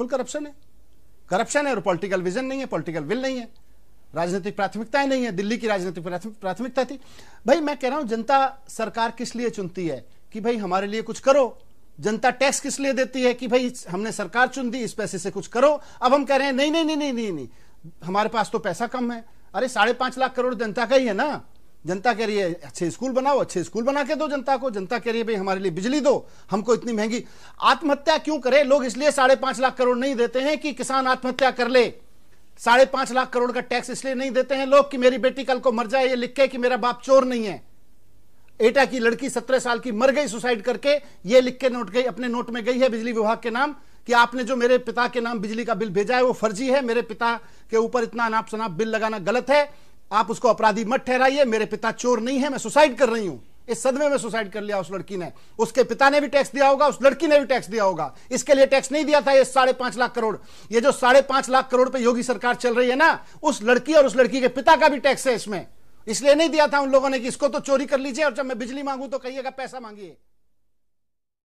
Full corruption है corruption है और पॉलिटिकल विजन नहीं है पॉलिटिकल विल नहीं है राजनीतिक प्राथमिकताएं नहीं है दिल्ली की राजनीतिक प्राथमिकता थी भाई मैं कह रहा हूं जनता सरकार किस लिए चुनती है कि भाई हमारे लिए कुछ करो जनता टैक्स किस लिए देती है कि भाई हमने सरकार चुन दी इस पैसे से कुछ करो अब हम कह रहे हैं नहीं नहीं नहीं नहीं नहीं, नहीं। हमारे पास तो पैसा कम है अरे साढ़े पांच लाख करोड़ जनता का ही है ना जनता कह रही है अच्छे स्कूल बनाओ अच्छे स्कूल बना के दो जनता को जनता कह रही है भाई हमारे लिए बिजली दो हमको इतनी महंगी आत्महत्या क्यों करे लोग इसलिए साढ़े पांच लाख करोड़ नहीं देते हैं कि किसान आत्महत्या कर ले साढ़े पांच लाख करोड़ का टैक्स इसलिए नहीं देते हैं लोग कि मेरी बेटी कल को मर जाए ये लिख के कि मेरा बाप चोर नहीं है एटा की लड़की सत्रह साल की मर गई सुसाइड करके ये लिख के नोट गई अपने नोट में गई है बिजली विभाग के नाम कि आपने जो मेरे पिता के नाम बिजली का बिल भेजा है वो फर्जी है मेरे पिता के ऊपर इतना अनाप शनाप बिल लगाना गलत है आप उसको अपराधी मत ठहराइए मेरे पिता चोर नहीं है मैं सुसाइड कर रही हूं इस सदमे में सुसाइड कर लिया उस लड़की ने उसके पिता ने भी टैक्स दिया होगा उस लड़की ने भी टैक्स दिया होगा इसके लिए टैक्स नहीं दिया था ये साढ़े पांच लाख करोड़ ये जो साढ़े पांच लाख करोड़ पे योगी सरकार चल रही है ना उस लड़की और उस लड़की के पिता का भी टैक्स है इसमें इसलिए नहीं दिया था उन लोगों ने कि इसको तो चोरी कर लीजिए और जब मैं बिजली मांगू तो कहिएगा पैसा मांगिए